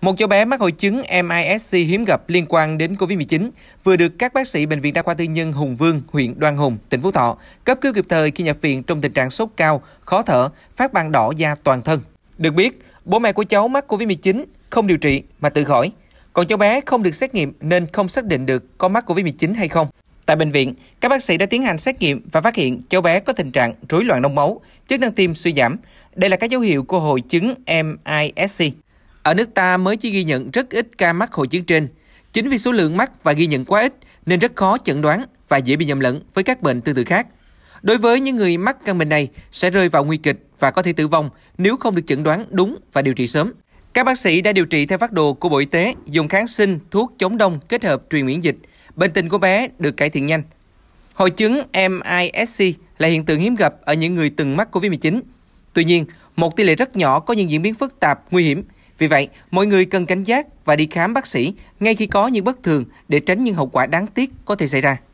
Một cháu bé mắc hội chứng MISC hiếm gặp liên quan đến COVID-19 vừa được các bác sĩ Bệnh viện Đa khoa Tư nhân Hùng Vương, huyện Đoan Hùng, tỉnh Phú Thọ cấp cứu kịp thời khi nhập viện trong tình trạng sốt cao, khó thở, phát ban đỏ da toàn thân. Được biết, bố mẹ của cháu mắc COVID-19 không điều trị mà tự khỏi. Còn cháu bé không được xét nghiệm nên không xác định được có mắc COVID-19 hay không. Tại bệnh viện, các bác sĩ đã tiến hành xét nghiệm và phát hiện cháu bé có tình trạng rối loạn đông máu, chức năng tim suy giảm. Đây là các dấu hiệu của hội chứng MISC. Ở nước ta mới chỉ ghi nhận rất ít ca mắc hội chứng trên. Chính vì số lượng mắc và ghi nhận quá ít nên rất khó chẩn đoán và dễ bị nhầm lẫn với các bệnh tương tự khác. Đối với những người mắc căn bệnh này sẽ rơi vào nguy kịch và có thể tử vong nếu không được chẩn đoán đúng và điều trị sớm. Các bác sĩ đã điều trị theo phác đồ của Bộ Y tế, dùng kháng sinh, thuốc chống đông kết hợp truyền miễn dịch. Bệnh tình của bé được cải thiện nhanh. Hội chứng MISC là hiện tượng hiếm gặp ở những người từng mắc COVID-19. Tuy nhiên, một tỷ lệ rất nhỏ có những diễn biến phức tạp, nguy hiểm – vì vậy, mọi người cần cảnh giác và đi khám bác sĩ ngay khi có những bất thường để tránh những hậu quả đáng tiếc có thể xảy ra.